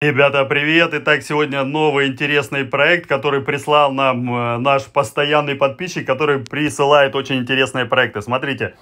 Ребята, привет! Итак, сегодня новый интересный проект, который прислал нам э, наш постоянный подписчик, который присылает очень интересные проекты. Смотрите,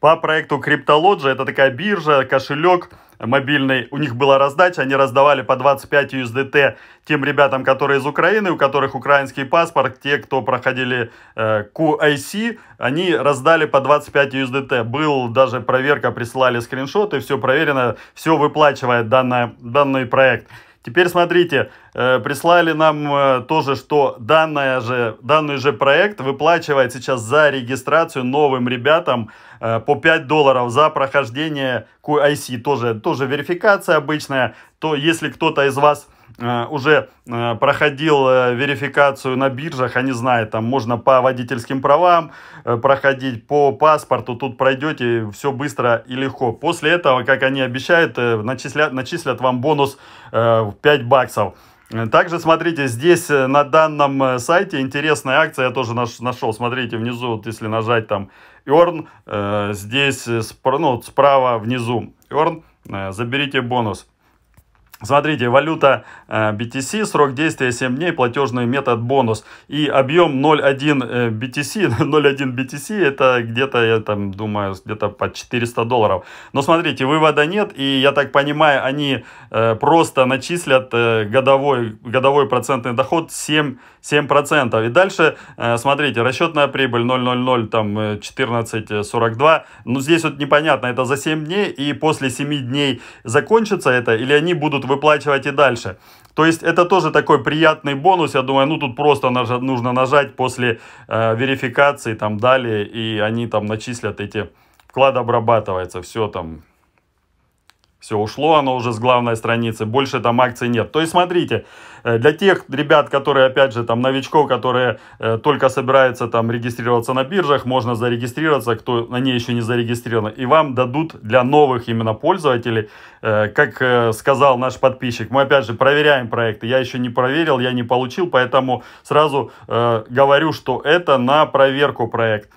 по проекту Cryptology. Это такая биржа, кошелек мобильный. У них была раздача, они раздавали по 25 USDT тем ребятам, которые из Украины, у которых украинский паспорт, те, кто проходили э, QIC, они раздали по 25 USDT. Был даже проверка, присылали скриншоты, все проверено, все выплачивает данная, данный проект. Теперь смотрите, э, прислали нам э, тоже, что данная же, данный же проект выплачивает сейчас за регистрацию новым ребятам э, по 5 долларов за прохождение QIC. Тоже, тоже верификация обычная. То если кто-то из вас Э, уже э, проходил э, верификацию на биржах, они знают, там можно по водительским правам проходить, по паспорту, тут пройдете, все быстро и легко. После этого, как они обещают, начислят, начислят вам бонус в 5 баксов. Также, смотрите, здесь на данном сайте интересная акция, я тоже наш нашел, смотрите, внизу, вот если нажать там Earn, здесь ну, справа внизу Earn, заберите бонус. Смотрите, валюта э, BTC, срок действия 7 дней, платежный метод бонус. И объем 0.1 BTC, 0.1 BTC это где-то, я там думаю, где-то по 400 долларов. Но смотрите, вывода нет, и я так понимаю, они э, просто начислят э, годовой, годовой процентный доход 7, 7%. И дальше, смотрите, расчетная прибыль 0.00, там 14.42. Ну здесь вот непонятно, это за 7 дней, и после 7 дней закончится это, или они будут будут выплачивать и дальше. То есть это тоже такой приятный бонус. Я думаю, ну тут просто нужно нажать после э, верификации там далее, и они там начислят эти вклад обрабатывается, все там все ушло, оно уже с главной страницы, больше там акций нет. То есть смотрите, э, для тех ребят, которые, опять же, там новичков, которые э, только собираются там регистрироваться на биржах, можно зарегистрироваться, кто на ней еще не зарегистрирован. И вам дадут для новых именно пользователей, э, как э, сказал наш подписчик, мы опять же проверяем проекты. Я еще не проверил, я не получил, поэтому сразу э, говорю, что это на проверку проект.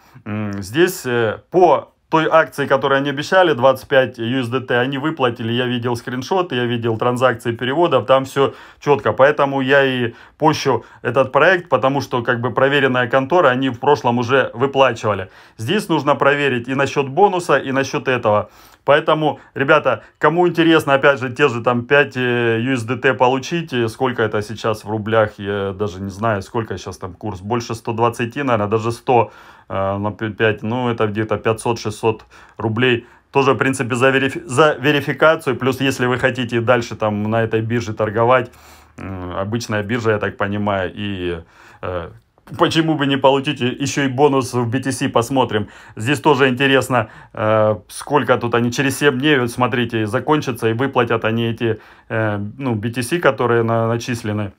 Здесь э, по той акции, которую они обещали, 25 USDT, они выплатили, я видел скриншоты, я видел транзакции переводов, там все четко, поэтому я и пощу этот проект, потому что как бы проверенная контора, они в прошлом уже выплачивали. Здесь нужно проверить и насчет бонуса, и насчет этого. Поэтому, ребята, кому интересно, опять же, те же там 5 USDT э, получить, э, сколько это сейчас в рублях, я даже не знаю, сколько сейчас там курс, больше 120, наверное, даже 100 э, на 5, ну это где-то 500-600 600 рублей тоже, в принципе, за, верифи... за верификацию. Плюс, если вы хотите дальше там на этой бирже торговать, обычная биржа, я так понимаю, и э, почему бы не получить еще и бонус в BTC, посмотрим. Здесь тоже интересно, э, сколько тут они через 7 дней, вот смотрите, закончатся и выплатят они эти э, ну, BTC, которые на, начислены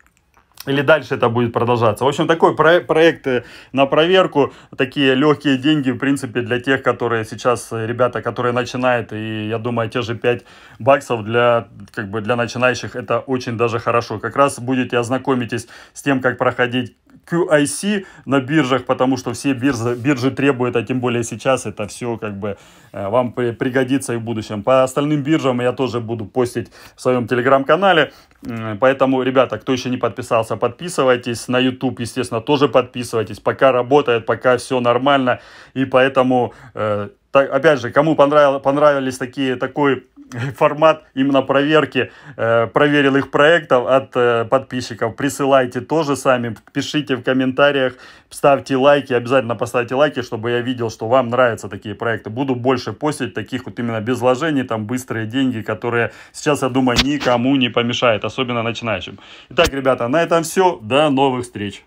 или дальше это будет продолжаться. В общем, такой про проект э, на проверку, такие легкие деньги, в принципе, для тех, которые сейчас, э, ребята, которые начинают, и я думаю, те же 5 баксов для, как бы, для начинающих, это очень даже хорошо. Как раз будете ознакомитесь с тем, как проходить QIC на биржах, потому что все биржи, биржи требуют, а тем более сейчас это все как бы э, вам пригодится и в будущем. По остальным биржам я тоже буду постить в своем телеграм-канале. Поэтому, ребята, кто еще не подписался, подписывайтесь. На YouTube, естественно, тоже подписывайтесь. Пока работает, пока все нормально. И поэтому, э, так, опять же, кому понравилось, понравились такие, такой формат именно проверки, э, проверил их проектов от э, подписчиков. Присылайте тоже сами, пишите в комментариях, ставьте лайки, обязательно поставьте лайки, чтобы я видел, что вам нравятся такие проекты. Буду больше постить таких вот именно без вложений, там быстрые деньги, которые сейчас, я думаю, никому не помешает особенно начинающим. Итак, ребята, на этом все. До новых встреч!